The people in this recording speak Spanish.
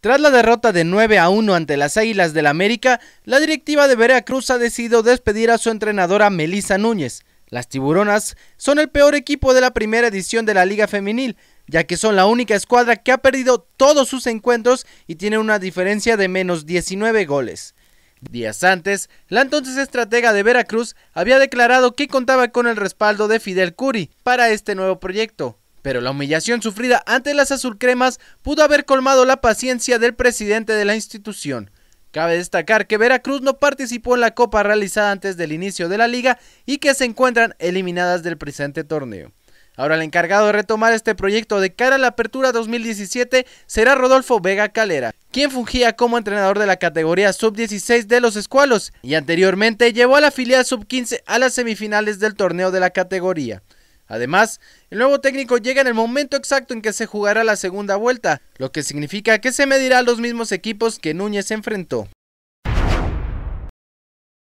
Tras la derrota de 9 a 1 ante las Águilas del América, la directiva de Veracruz ha decidido despedir a su entrenadora Melisa Núñez. Las Tiburonas son el peor equipo de la primera edición de la Liga Femenil, ya que son la única escuadra que ha perdido todos sus encuentros y tiene una diferencia de menos 19 goles. Días antes, la entonces estratega de Veracruz había declarado que contaba con el respaldo de Fidel Curi para este nuevo proyecto. Pero la humillación sufrida ante las azulcremas pudo haber colmado la paciencia del presidente de la institución. Cabe destacar que Veracruz no participó en la copa realizada antes del inicio de la liga y que se encuentran eliminadas del presente torneo. Ahora el encargado de retomar este proyecto de cara a la apertura 2017 será Rodolfo Vega Calera, quien fungía como entrenador de la categoría sub-16 de los Escualos y anteriormente llevó a la filial sub-15 a las semifinales del torneo de la categoría. Además, el nuevo técnico llega en el momento exacto en que se jugará la segunda vuelta, lo que significa que se medirá a los mismos equipos que Núñez enfrentó.